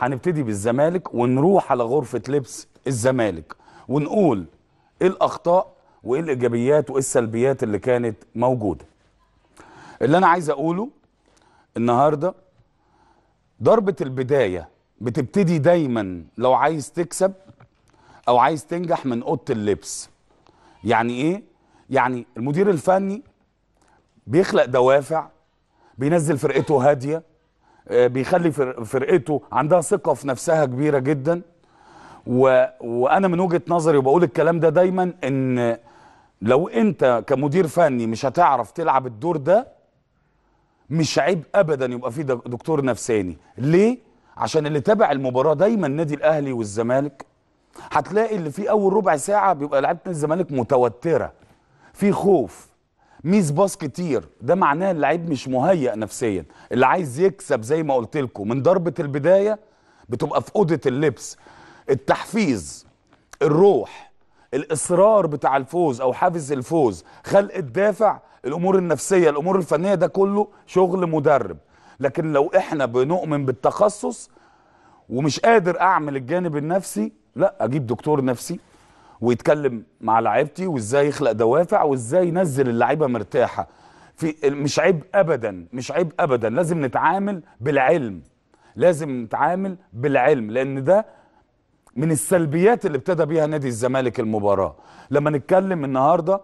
هنبتدي بالزمالك ونروح على غرفه لبس الزمالك ونقول ايه الاخطاء وايه الايجابيات وايه السلبيات اللي كانت موجوده اللي انا عايز اقوله النهارده ضربه البدايه بتبتدي دايما لو عايز تكسب او عايز تنجح من اوضه اللبس يعني ايه يعني المدير الفني بيخلق دوافع بينزل فرقته هاديه آه، بيخلي فرقته عندها ثقه في نفسها كبيره جدا و... وانا من وجهه نظري وبقول الكلام ده دايما ان لو انت كمدير فني مش هتعرف تلعب الدور ده مش عيب ابدا يبقى في دكتور نفساني ليه عشان اللي تابع المباراه دايما النادي الاهلي والزمالك هتلاقي اللي في اول ربع ساعه بيبقى لعيبه الزمالك متوتره في خوف ميز باص كتير ده معناه اللعيب مش مهيأ نفسيا اللي عايز يكسب زي ما قلت لكم من ضربه البدايه بتبقى في اوضه اللبس التحفيز الروح الاصرار بتاع الفوز او حافز الفوز خلق الدافع الامور النفسيه الامور الفنيه ده كله شغل مدرب لكن لو احنا بنؤمن بالتخصص ومش قادر اعمل الجانب النفسي لا اجيب دكتور نفسي ويتكلم مع لعيبتي وازاي يخلق دوافع وازاي ينزل اللعيبه مرتاحه في مش عيب ابدا مش عيب ابدا لازم نتعامل بالعلم لازم نتعامل بالعلم لان ده من السلبيات اللي ابتدى بيها نادي الزمالك المباراه لما نتكلم النهارده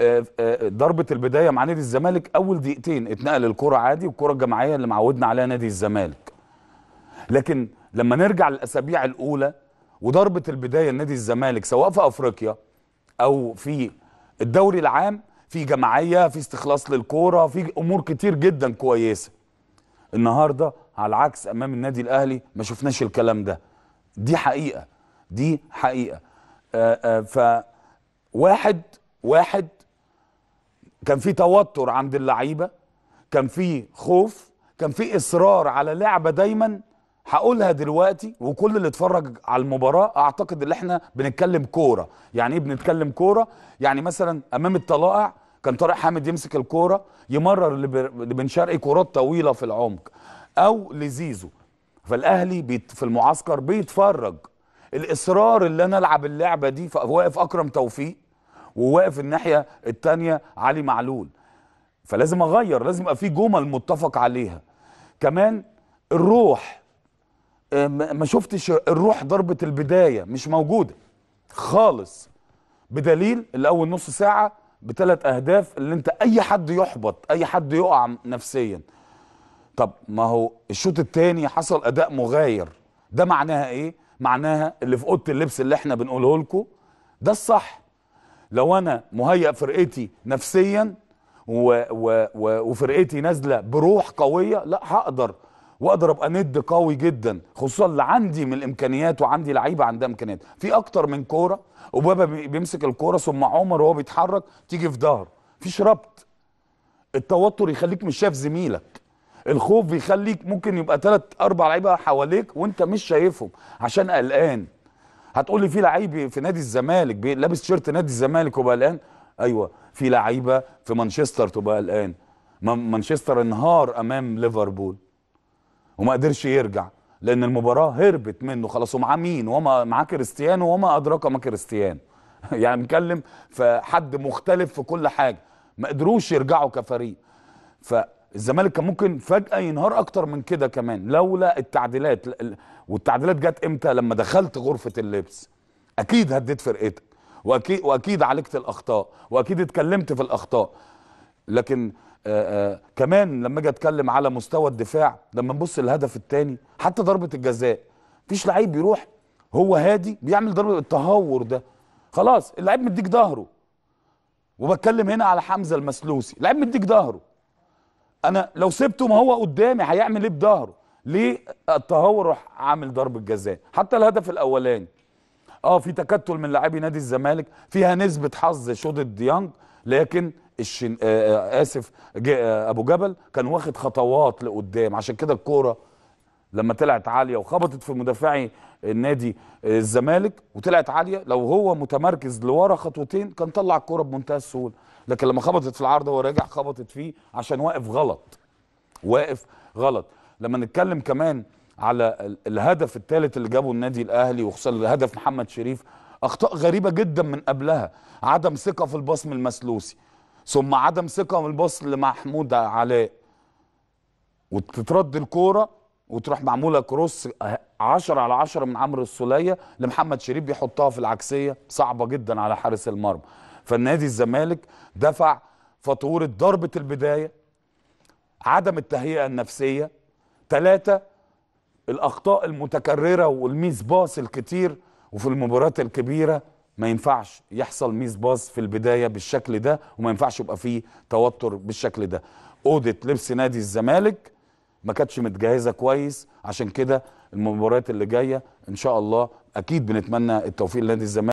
آه، آه، ضربه البدايه مع نادي الزمالك اول دقيقتين اتنقل الكره عادي والكره الجماعيه اللي معودنا عليها نادي الزمالك لكن لما نرجع للاسابيع الاولى وضربه البدايه لنادي الزمالك سواء في افريقيا او في الدوري العام في جماعيه في استخلاص للكوره في امور كتير جدا كويسه النهارده على العكس امام النادي الاهلي ما شفناش الكلام ده دي حقيقه دي حقيقه آآ آه، آه، ف واحد واحد كان في توتر عند اللعيبه كان في خوف كان في اصرار على لعبه دايما هقولها دلوقتي وكل اللي اتفرج على المباراه اعتقد ان احنا بنتكلم كوره يعني ايه بنتكلم كوره يعني مثلا امام الطلائع كان طارق حامد يمسك الكوره يمرر لبن شرقي كرات طويله في العمق او لزيزو فالاهلي بيت في المعسكر بيتفرج الاصرار اللي انا العب اللعبه دي واقف اكرم توفيق وواقف الناحيه الثانيه علي معلول فلازم اغير لازم يبقى في جمل متفق عليها كمان الروح آه، ما شفتش الروح ضربه البدايه مش موجوده خالص بدليل الاول نص ساعه بثلاث اهداف اللي انت اي حد يحبط اي حد يقع نفسيا طب ما هو الشوط الثاني حصل اداء مغاير ده معناها ايه معناها اللي في اوضه اللبس اللي احنا بنقوله لكم ده الصح لو انا مهيئ فرقتي نفسيا و و و وفرقتي نازله بروح قويه لا هقدر واقدر ابقى ند قوي جدا خصوصا اللي عندي من الامكانيات وعندي لعيبه عندها امكانيات في اكتر من كوره وبابا بيمسك الكوره ثم عمر وهو بيتحرك تيجي في ظهره مفيش ربط التوتر يخليك مش شايف زميلك الخوف بيخليك ممكن يبقى ثلاث اربع لعيبه حواليك وانت مش شايفهم عشان قلقان هتقول لي في لعيب في نادي الزمالك لابس تيشيرت نادي الزمالك وبقى قلقان ايوه في لعيبه في مانشستر تبقى قلقان مانشستر انهار امام ليفربول وما قدرش يرجع لان المباراه هربت منه خلاص ومعاه مين وما معاه كريستيانو وما ادراك ما كريستيانو يعني نتكلم في حد مختلف في كل حاجه ما قدروش يرجعوا كفريق فالزمالك كان ممكن فجاه ينهار اكتر من كده كمان لولا التعديلات والتعديلات جت امتى لما دخلت غرفه اللبس اكيد هديت فرقتك واكيد واكيد عالجت الاخطاء واكيد اتكلمت في الاخطاء لكن آه، آه، كمان لما اجي اتكلم على مستوى الدفاع لما نبص للهدف الثاني حتى ضربه الجزاء مفيش لعيب بيروح هو هادي بيعمل ضربه التهور ده خلاص اللعيب مديك ظهره وبتكلم هنا على حمزه المسلوسي لعيب مديك ظهره انا لو سبته ما هو قدامي هيعمل ايه بظهره ليه التهور راح عامل ضربه جزاء حتى الهدف الاولاني اه في تكتل من لاعبي نادي الزمالك فيها نسبه حظ شوط ديانج لكن الشن... آه, آه، اسف ج... آه ابو جبل كان واخد خطوات لقدام عشان كده الكوره لما طلعت عاليه وخبطت في مدافعي النادي آه، الزمالك وطلعت عاليه لو هو متمركز لورا خطوتين كان طلع الكوره بمنتهى السهوله لكن لما خبطت في العارضه راجع خبطت فيه عشان واقف غلط واقف غلط لما نتكلم كمان على الهدف الثالث اللي جابه النادي الاهلي وخصوصا هدف محمد شريف اخطاء غريبه جدا من قبلها عدم ثقه في البصم المسلوسي ثم عدم ثقه في البصم لمحمود علاء وتترد الكوره وتروح معموله كروس 10 على 10 من عمرو السوليه لمحمد شريف بيحطها في العكسيه صعبه جدا على حارس المرمى فالنادي الزمالك دفع فاتوره ضربه البدايه عدم التهيئه النفسيه ثلاثه الاخطاء المتكرره والميز باص الكتير وفي المباريات الكبيره ما ينفعش يحصل ميز باص في البدايه بالشكل ده وما ينفعش يبقى فيه توتر بالشكل ده اوضه لبس نادي الزمالك ما كانتش متجهزه كويس عشان كده المباريات اللي جايه ان شاء الله اكيد بنتمنى التوفيق لنادي الزمالك